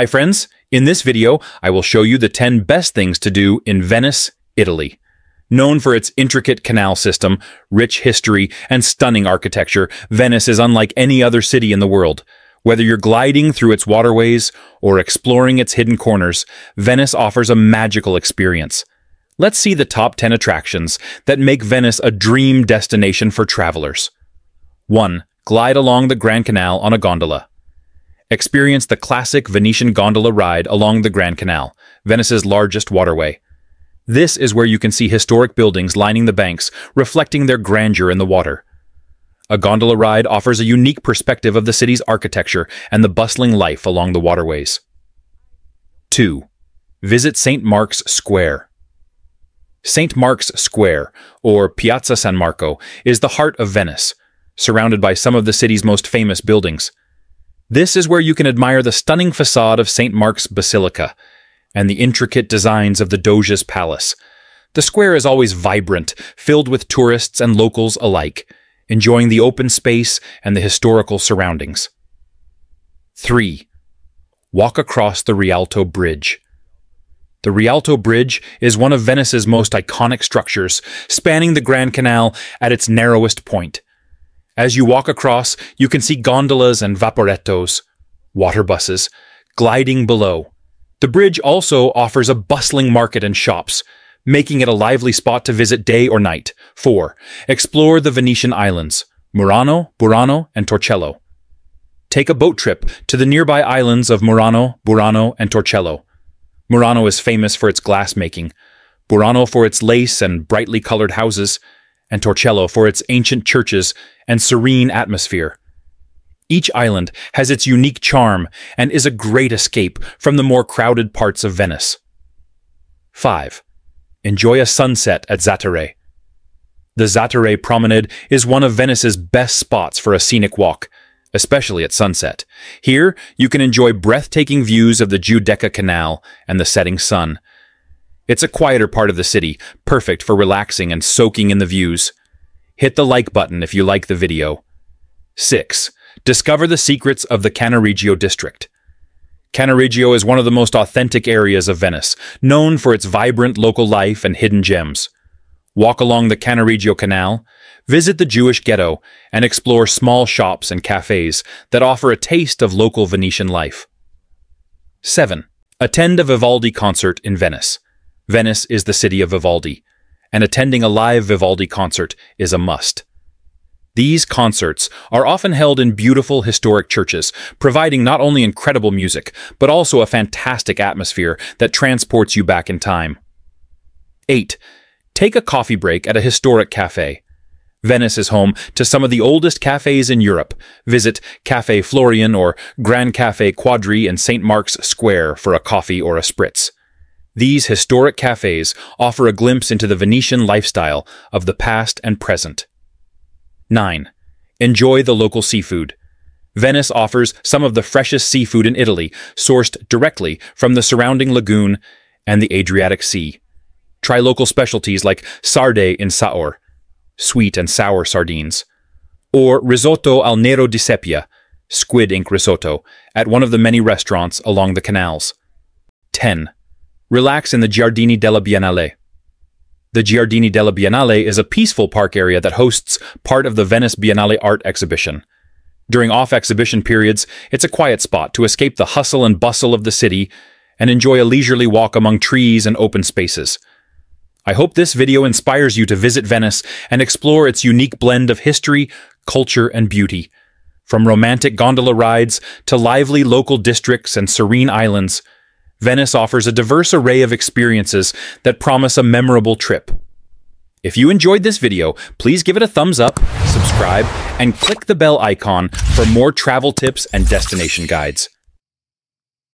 Hi friends, in this video I will show you the 10 best things to do in Venice, Italy. Known for its intricate canal system, rich history, and stunning architecture, Venice is unlike any other city in the world. Whether you're gliding through its waterways or exploring its hidden corners, Venice offers a magical experience. Let's see the top 10 attractions that make Venice a dream destination for travelers. 1. Glide along the Grand Canal on a gondola. Experience the classic Venetian gondola ride along the Grand Canal, Venice's largest waterway. This is where you can see historic buildings lining the banks, reflecting their grandeur in the water. A gondola ride offers a unique perspective of the city's architecture and the bustling life along the waterways. 2. Visit St. Mark's Square. St. Mark's Square, or Piazza San Marco, is the heart of Venice, surrounded by some of the city's most famous buildings. This is where you can admire the stunning facade of St. Mark's Basilica and the intricate designs of the Doge's Palace. The square is always vibrant, filled with tourists and locals alike, enjoying the open space and the historical surroundings. 3. Walk across the Rialto Bridge. The Rialto Bridge is one of Venice's most iconic structures, spanning the Grand Canal at its narrowest point. As you walk across, you can see gondolas and vaporettos, water buses, gliding below. The bridge also offers a bustling market and shops, making it a lively spot to visit day or night. 4. Explore the Venetian islands, Murano, Burano, and Torcello. Take a boat trip to the nearby islands of Murano, Burano, and Torcello. Murano is famous for its glassmaking, Burano for its lace and brightly colored houses, and Torcello for its ancient churches and serene atmosphere. Each island has its unique charm and is a great escape from the more crowded parts of Venice. 5. Enjoy a sunset at Zatare. The Zatare Promenade is one of Venice's best spots for a scenic walk, especially at sunset. Here, you can enjoy breathtaking views of the Giudecca Canal and the setting sun, it's a quieter part of the city, perfect for relaxing and soaking in the views. Hit the like button if you like the video. 6. Discover the secrets of the Canarigio district. Canarigio is one of the most authentic areas of Venice, known for its vibrant local life and hidden gems. Walk along the Canarigio Canal, visit the Jewish ghetto, and explore small shops and cafes that offer a taste of local Venetian life. 7. Attend a Vivaldi concert in Venice. Venice is the city of Vivaldi, and attending a live Vivaldi concert is a must. These concerts are often held in beautiful historic churches, providing not only incredible music, but also a fantastic atmosphere that transports you back in time. 8. Take a coffee break at a historic cafe. Venice is home to some of the oldest cafes in Europe. Visit Café Florian or Grand Café Quadri in St. Mark's Square for a coffee or a spritz. These historic cafes offer a glimpse into the Venetian lifestyle of the past and present. 9. Enjoy the local seafood. Venice offers some of the freshest seafood in Italy, sourced directly from the surrounding lagoon and the Adriatic Sea. Try local specialties like sarde in Saor, sweet and sour sardines, or risotto al nero di seppia, squid ink risotto, at one of the many restaurants along the canals. 10. Relax in the Giardini della Biennale. The Giardini della Biennale is a peaceful park area that hosts part of the Venice Biennale Art Exhibition. During off-exhibition periods, it's a quiet spot to escape the hustle and bustle of the city and enjoy a leisurely walk among trees and open spaces. I hope this video inspires you to visit Venice and explore its unique blend of history, culture, and beauty. From romantic gondola rides to lively local districts and serene islands, Venice offers a diverse array of experiences that promise a memorable trip. If you enjoyed this video, please give it a thumbs up, subscribe, and click the bell icon for more travel tips and destination guides.